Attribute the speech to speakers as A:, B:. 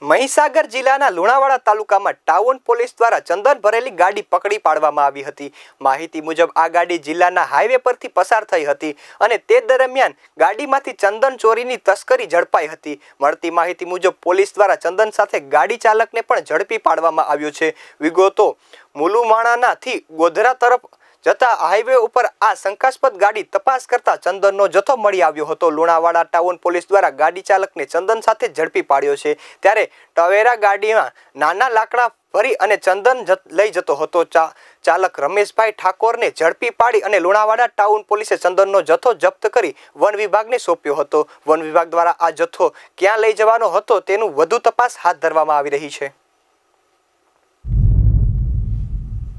A: મહીસાગર જિલ્લાના લુણાવાડા તાલુકામાં town police દ્વારા ચંદન ભરેલી ગાડી પકડી પાડવામાં આવી હતી માહિતી મુજબ આ ગાડી જિલ્લાના હાઈવે પરથી પસાર થઈ હતી અને તે દરમિયાન ગાડીમાંથી ચંદન ચોરીની તસ્કરી ઝડપાઈ હતી મળતી માહિતી મુજબ પોલીસ દ્વારા ચંદન સાથે ગાડી ચાલકને પણ ઝડપી પાડવામાં આવ્યો છે વિગતો મુલુમાણાનાથી ગોધરા તરફ જતા હાઈવે ઉપર આ શંકાસ્પદ ગાડી તપાસ કરતા ચંદનનો જથ્થો મળી આવ્યો હતો લુણાવાડા ટાઉન પોલીસ દ્વારા ગાડી ચાલકને ચંદન સાથે ઝડપી પાડ્યો છે ત્યારે ટવેરા ગાડીમાં નાના લાકડા ફરી અને ચંદન લઈ જતો હતો ચાલક રમેશભાઈ ઠાકોરને ઝડપી પાડી અને લુણાવાડા ટાઉન પોલીસે ચંદનનો જથ્થો જપ્ત કરી વન વિભાગને સોંપ્યો હતો વન વિભાગ દ્વારા આ જથ્થો ક્યાં લઈ જવાનો હતો તેનું વધુ તપાસ હાથ ધરવામાં આવી રહી છે